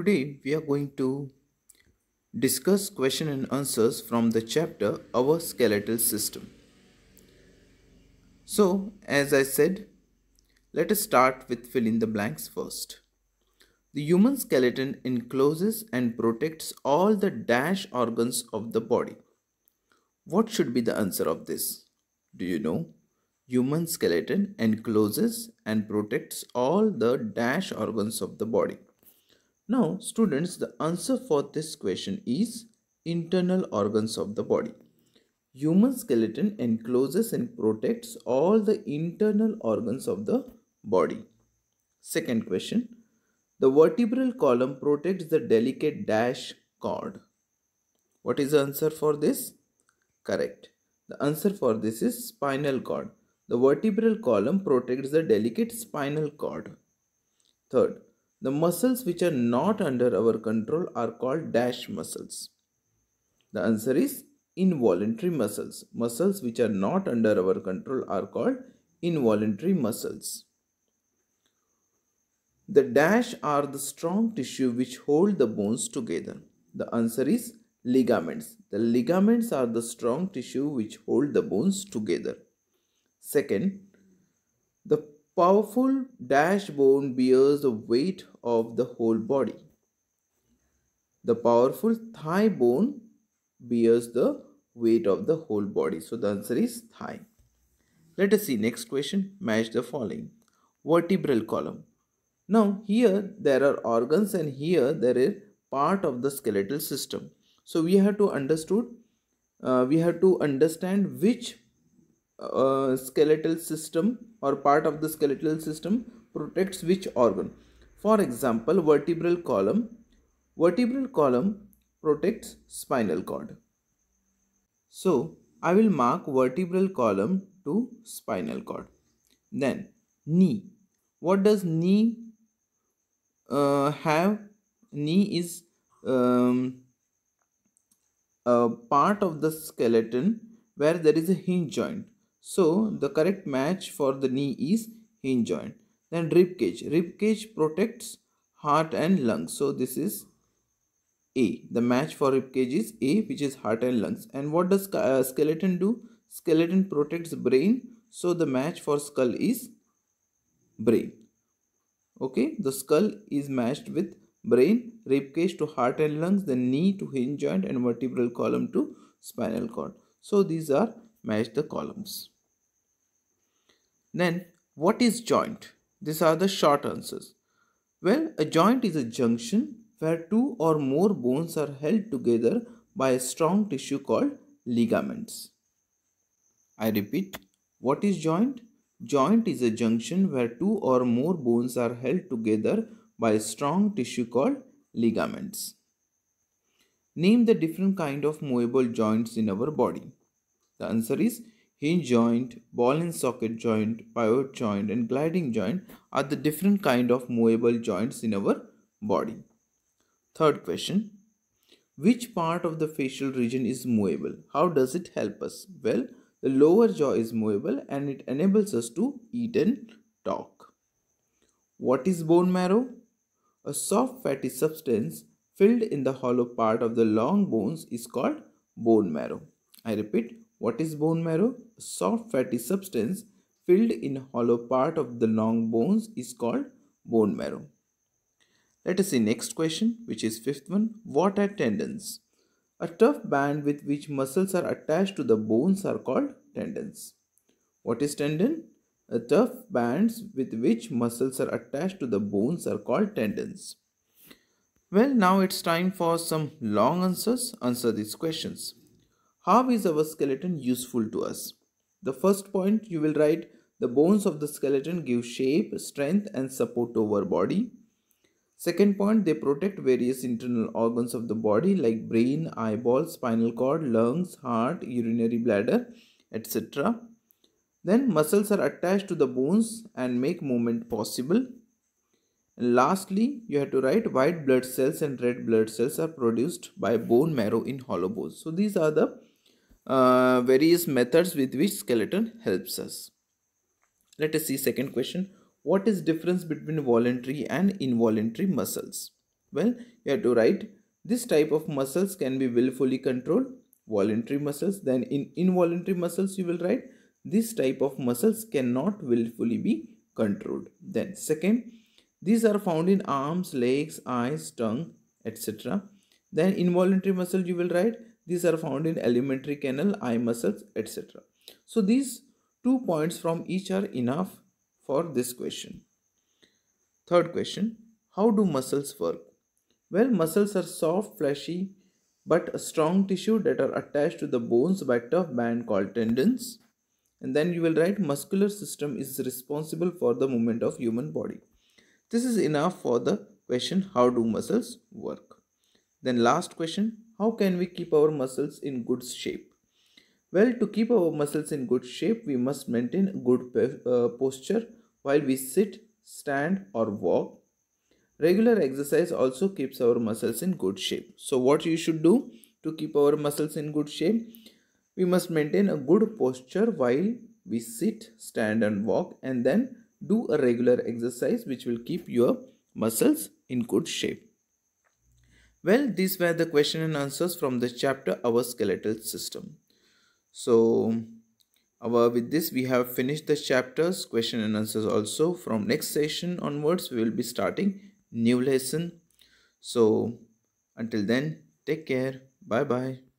Today we are going to discuss question and answers from the chapter Our Skeletal System. So as I said, let us start with fill in the blanks first. The human skeleton encloses and protects all the dash organs of the body. What should be the answer of this? Do you know? Human skeleton encloses and protects all the dash organs of the body. Now students the answer for this question is internal organs of the body. Human skeleton encloses and protects all the internal organs of the body. Second question. The vertebral column protects the delicate dash cord. What is the answer for this? Correct. The answer for this is spinal cord. The vertebral column protects the delicate spinal cord. Third, the muscles which are not under our control are called dash muscles. The answer is involuntary muscles. Muscles which are not under our control are called involuntary muscles. The dash are the strong tissue which hold the bones together. The answer is ligaments. The ligaments are the strong tissue which hold the bones together. Second, powerful bone bears the weight of the whole body. The powerful thigh bone bears the weight of the whole body. So the answer is thigh. Let us see next question. Match the following. Vertebral column. Now here there are organs and here there is part of the skeletal system. So we have to understood, uh, we have to understand which uh, skeletal system or part of the skeletal system protects which organ for example vertebral column vertebral column protects spinal cord so i will mark vertebral column to spinal cord then knee what does knee uh, have knee is um, a part of the skeleton where there is a hinge joint so the correct match for the knee is hinge joint. Then rib cage. Rib cage protects heart and lungs. So this is A. The match for rib cage is A which is heart and lungs. And what does uh, skeleton do? Skeleton protects brain. So the match for skull is brain. Okay. The skull is matched with brain, rib cage to heart and lungs, the knee to hinge joint and vertebral column to spinal cord. So these are match the columns. Then what is joint? These are the short answers. Well, a joint is a junction where two or more bones are held together by a strong tissue called ligaments. I repeat, what is joint? Joint is a junction where two or more bones are held together by a strong tissue called ligaments. Name the different kind of movable joints in our body. The answer is hinge joint, ball and socket joint, pivot joint and gliding joint are the different kind of movable joints in our body. Third question. Which part of the facial region is movable? How does it help us? Well, the lower jaw is movable and it enables us to eat and talk. What is bone marrow? A soft fatty substance filled in the hollow part of the long bones is called bone marrow. I repeat, what is bone marrow? Soft fatty substance filled in hollow part of the long bones is called bone marrow. Let us see next question which is fifth one. What are tendons? A tough band with which muscles are attached to the bones are called tendons. What is tendon? A tough bands with which muscles are attached to the bones are called tendons. Well, now it's time for some long answers. Answer these questions. How is our skeleton useful to us? The first point you will write the bones of the skeleton give shape, strength and support to our body. Second point, they protect various internal organs of the body like brain, eyeball, spinal cord, lungs, heart, urinary bladder, etc. Then muscles are attached to the bones and make movement possible. And lastly, you have to write white blood cells and red blood cells are produced by bone marrow in hollow bones. So these are the uh, various methods with which skeleton helps us. Let us see second question. What is difference between voluntary and involuntary muscles? Well, you have to write this type of muscles can be willfully controlled, voluntary muscles. Then in involuntary muscles you will write this type of muscles cannot willfully be controlled. Then second, these are found in arms, legs, eyes, tongue, etc. Then involuntary muscle you will write these are found in elementary canal, eye muscles, etc. So these two points from each are enough for this question. Third question, how do muscles work? Well, muscles are soft, fleshy, but a strong tissue that are attached to the bones by tough band called tendons. And then you will write muscular system is responsible for the movement of human body. This is enough for the question how do muscles work. Then last question, how can we keep our muscles in good shape? Well, to keep our muscles in good shape, we must maintain good uh, posture while we sit, stand or walk. Regular exercise also keeps our muscles in good shape. So what you should do to keep our muscles in good shape? We must maintain a good posture while we sit, stand and walk and then do a regular exercise which will keep your muscles in good shape. Well, these were the question and answers from this chapter, our skeletal system. So, our with this we have finished the chapters, question and answers also. From next session onwards, we will be starting new lesson. So, until then, take care. Bye bye.